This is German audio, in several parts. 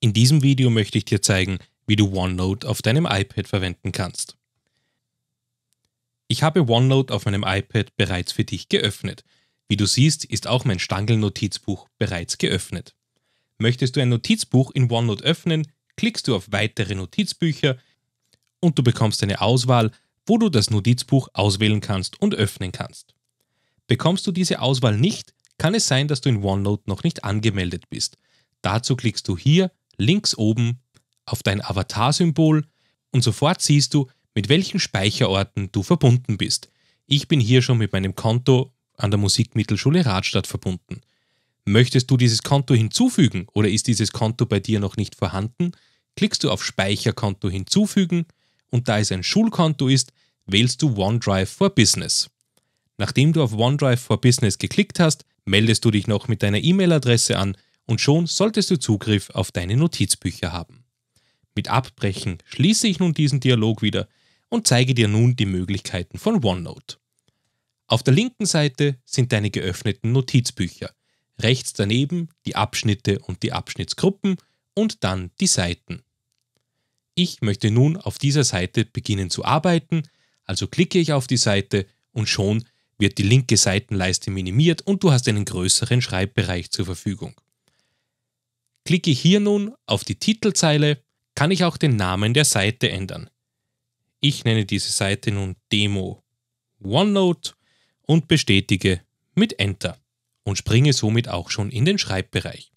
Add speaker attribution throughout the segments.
Speaker 1: In diesem Video möchte ich dir zeigen, wie du OneNote auf deinem iPad verwenden kannst. Ich habe OneNote auf meinem iPad bereits für dich geöffnet. Wie du siehst, ist auch mein Stangelnotizbuch bereits geöffnet. Möchtest du ein Notizbuch in OneNote öffnen, klickst du auf Weitere Notizbücher und du bekommst eine Auswahl, wo du das Notizbuch auswählen kannst und öffnen kannst. Bekommst du diese Auswahl nicht, kann es sein, dass du in OneNote noch nicht angemeldet bist. Dazu klickst du hier links oben auf dein Avatar-Symbol und sofort siehst du, mit welchen Speicherorten du verbunden bist. Ich bin hier schon mit meinem Konto an der Musikmittelschule Radstadt verbunden. Möchtest du dieses Konto hinzufügen oder ist dieses Konto bei dir noch nicht vorhanden? Klickst du auf Speicherkonto hinzufügen und da es ein Schulkonto ist, wählst du OneDrive for Business. Nachdem du auf OneDrive for Business geklickt hast, meldest du dich noch mit deiner E-Mail-Adresse an und schon solltest du Zugriff auf deine Notizbücher haben. Mit Abbrechen schließe ich nun diesen Dialog wieder und zeige dir nun die Möglichkeiten von OneNote. Auf der linken Seite sind deine geöffneten Notizbücher, rechts daneben die Abschnitte und die Abschnittsgruppen und dann die Seiten. Ich möchte nun auf dieser Seite beginnen zu arbeiten, also klicke ich auf die Seite und schon wird die linke Seitenleiste minimiert und du hast einen größeren Schreibbereich zur Verfügung. Klicke hier nun auf die Titelzeile, kann ich auch den Namen der Seite ändern. Ich nenne diese Seite nun Demo OneNote und bestätige mit Enter und springe somit auch schon in den Schreibbereich.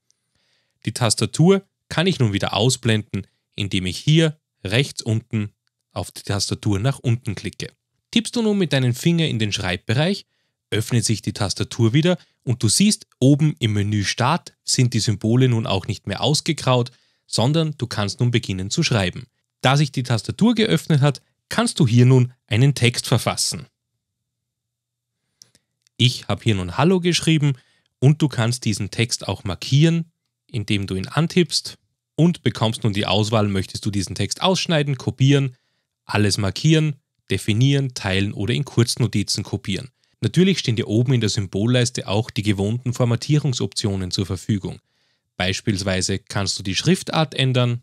Speaker 1: Die Tastatur kann ich nun wieder ausblenden, indem ich hier rechts unten auf die Tastatur nach unten klicke. Tippst du nun mit deinem Finger in den Schreibbereich, öffnet sich die Tastatur wieder und du siehst, oben im Menü Start sind die Symbole nun auch nicht mehr ausgegraut, sondern du kannst nun beginnen zu schreiben. Da sich die Tastatur geöffnet hat, kannst du hier nun einen Text verfassen. Ich habe hier nun Hallo geschrieben und du kannst diesen Text auch markieren, indem du ihn antippst und bekommst nun die Auswahl, möchtest du diesen Text ausschneiden, kopieren, alles markieren, definieren, teilen oder in Kurznotizen kopieren. Natürlich stehen dir oben in der Symbolleiste auch die gewohnten Formatierungsoptionen zur Verfügung. Beispielsweise kannst du die Schriftart ändern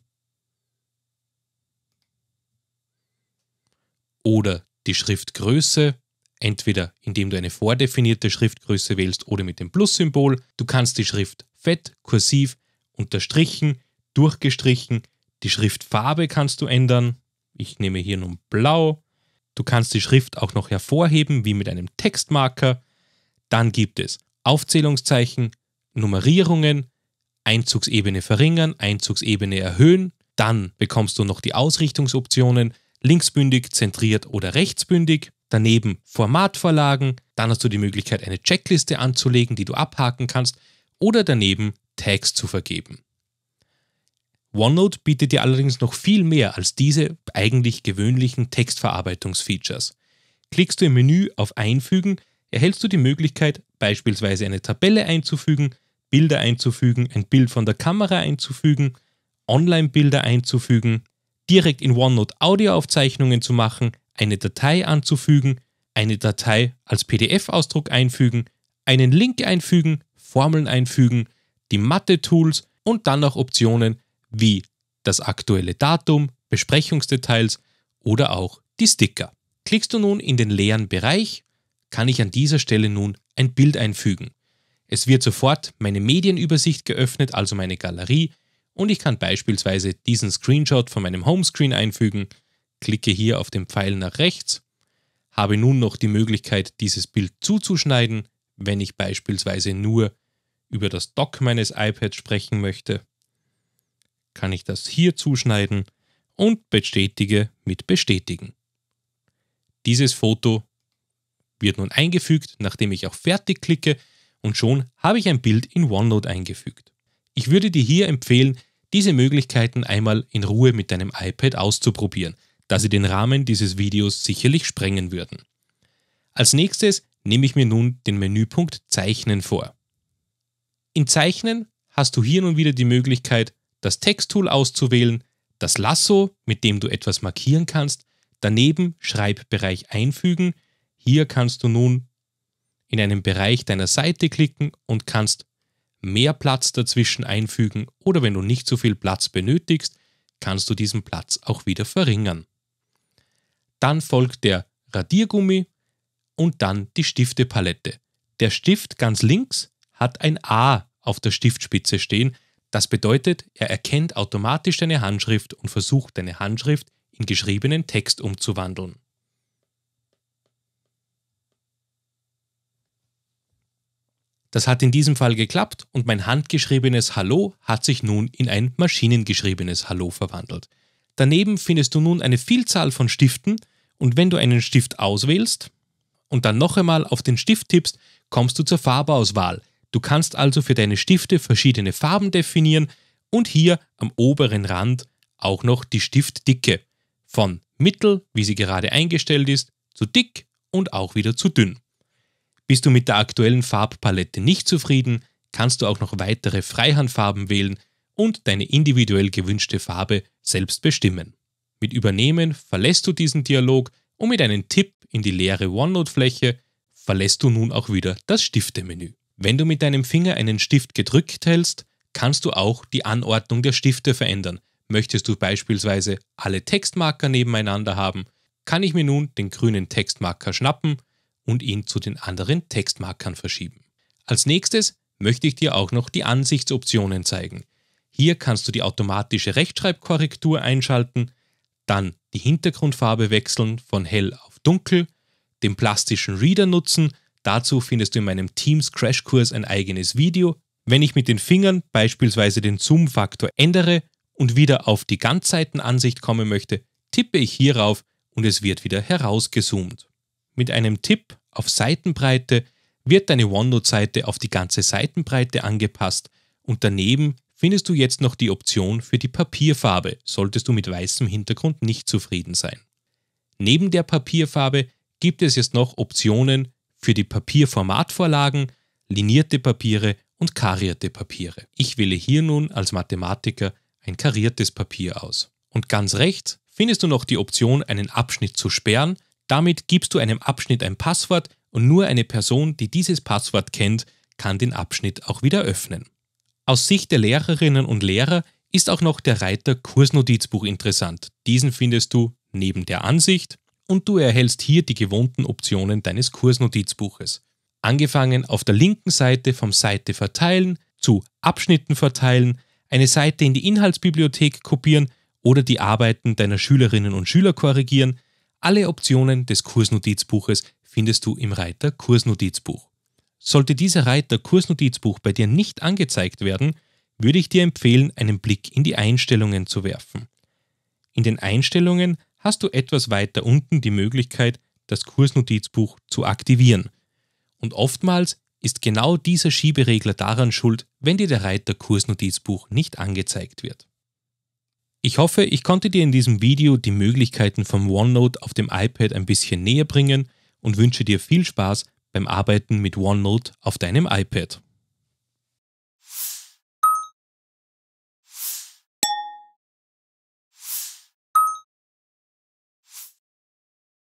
Speaker 1: oder die Schriftgröße, entweder indem du eine vordefinierte Schriftgröße wählst oder mit dem Plus-Symbol. Du kannst die Schrift fett, kursiv, unterstrichen, durchgestrichen, die Schriftfarbe kannst du ändern. Ich nehme hier nun blau. Du kannst die Schrift auch noch hervorheben, wie mit einem Textmarker. Dann gibt es Aufzählungszeichen, Nummerierungen, Einzugsebene verringern, Einzugsebene erhöhen. Dann bekommst du noch die Ausrichtungsoptionen, linksbündig, zentriert oder rechtsbündig. Daneben Formatvorlagen. Dann hast du die Möglichkeit, eine Checkliste anzulegen, die du abhaken kannst. Oder daneben Tags zu vergeben. OneNote bietet dir allerdings noch viel mehr als diese eigentlich gewöhnlichen Textverarbeitungsfeatures. Klickst du im Menü auf Einfügen, erhältst du die Möglichkeit, beispielsweise eine Tabelle einzufügen, Bilder einzufügen, ein Bild von der Kamera einzufügen, Online-Bilder einzufügen, direkt in OneNote Audioaufzeichnungen zu machen, eine Datei anzufügen, eine Datei als PDF-Ausdruck einfügen, einen Link einfügen, Formeln einfügen, die Mathe-Tools und dann noch Optionen wie das aktuelle Datum, Besprechungsdetails oder auch die Sticker. Klickst du nun in den leeren Bereich, kann ich an dieser Stelle nun ein Bild einfügen. Es wird sofort meine Medienübersicht geöffnet, also meine Galerie, und ich kann beispielsweise diesen Screenshot von meinem Homescreen einfügen, klicke hier auf den Pfeil nach rechts, habe nun noch die Möglichkeit, dieses Bild zuzuschneiden, wenn ich beispielsweise nur über das Dock meines iPads sprechen möchte kann ich das hier zuschneiden und bestätige mit bestätigen. Dieses Foto wird nun eingefügt, nachdem ich auf Fertig klicke und schon habe ich ein Bild in OneNote eingefügt. Ich würde dir hier empfehlen, diese Möglichkeiten einmal in Ruhe mit deinem iPad auszuprobieren, da sie den Rahmen dieses Videos sicherlich sprengen würden. Als nächstes nehme ich mir nun den Menüpunkt Zeichnen vor. In Zeichnen hast du hier nun wieder die Möglichkeit, das Texttool auszuwählen, das Lasso, mit dem du etwas markieren kannst, daneben Schreibbereich einfügen. Hier kannst du nun in einen Bereich deiner Seite klicken und kannst mehr Platz dazwischen einfügen oder wenn du nicht so viel Platz benötigst, kannst du diesen Platz auch wieder verringern. Dann folgt der Radiergummi und dann die Stiftepalette. Der Stift ganz links hat ein A auf der Stiftspitze stehen, das bedeutet, er erkennt automatisch deine Handschrift und versucht deine Handschrift in geschriebenen Text umzuwandeln. Das hat in diesem Fall geklappt und mein handgeschriebenes Hallo hat sich nun in ein maschinengeschriebenes Hallo verwandelt. Daneben findest du nun eine Vielzahl von Stiften und wenn du einen Stift auswählst und dann noch einmal auf den Stift tippst, kommst du zur Farbeauswahl, Du kannst also für deine Stifte verschiedene Farben definieren und hier am oberen Rand auch noch die Stiftdicke von mittel, wie sie gerade eingestellt ist, zu dick und auch wieder zu dünn. Bist du mit der aktuellen Farbpalette nicht zufrieden, kannst du auch noch weitere Freihandfarben wählen und deine individuell gewünschte Farbe selbst bestimmen. Mit Übernehmen verlässt du diesen Dialog und mit einem Tipp in die leere OneNote-Fläche verlässt du nun auch wieder das Stiftemenü. Wenn du mit deinem Finger einen Stift gedrückt hältst, kannst du auch die Anordnung der Stifte verändern. Möchtest du beispielsweise alle Textmarker nebeneinander haben, kann ich mir nun den grünen Textmarker schnappen und ihn zu den anderen Textmarkern verschieben. Als nächstes möchte ich dir auch noch die Ansichtsoptionen zeigen. Hier kannst du die automatische Rechtschreibkorrektur einschalten, dann die Hintergrundfarbe wechseln von hell auf dunkel, den plastischen Reader nutzen Dazu findest du in meinem Teams Crashkurs ein eigenes Video. Wenn ich mit den Fingern beispielsweise den Zoom-Faktor ändere und wieder auf die Ganzseitenansicht kommen möchte, tippe ich hierauf und es wird wieder herausgezoomt. Mit einem Tipp auf Seitenbreite wird deine OneNote-Seite auf die ganze Seitenbreite angepasst und daneben findest du jetzt noch die Option für die Papierfarbe, solltest du mit weißem Hintergrund nicht zufrieden sein. Neben der Papierfarbe gibt es jetzt noch Optionen für die Papierformatvorlagen, linierte Papiere und karierte Papiere. Ich wähle hier nun als Mathematiker ein kariertes Papier aus. Und ganz rechts findest du noch die Option, einen Abschnitt zu sperren. Damit gibst du einem Abschnitt ein Passwort und nur eine Person, die dieses Passwort kennt, kann den Abschnitt auch wieder öffnen. Aus Sicht der Lehrerinnen und Lehrer ist auch noch der Reiter Kursnotizbuch interessant. Diesen findest du neben der Ansicht und du erhältst hier die gewohnten Optionen deines Kursnotizbuches. Angefangen auf der linken Seite vom Seite verteilen, zu Abschnitten verteilen, eine Seite in die Inhaltsbibliothek kopieren oder die Arbeiten deiner Schülerinnen und Schüler korrigieren. Alle Optionen des Kursnotizbuches findest du im Reiter Kursnotizbuch. Sollte dieser Reiter Kursnotizbuch bei dir nicht angezeigt werden, würde ich dir empfehlen, einen Blick in die Einstellungen zu werfen. In den Einstellungen hast du etwas weiter unten die Möglichkeit, das Kursnotizbuch zu aktivieren. Und oftmals ist genau dieser Schieberegler daran schuld, wenn dir der Reiter Kursnotizbuch nicht angezeigt wird. Ich hoffe, ich konnte dir in diesem Video die Möglichkeiten vom OneNote auf dem iPad ein bisschen näher bringen und wünsche dir viel Spaß beim Arbeiten mit OneNote auf deinem iPad.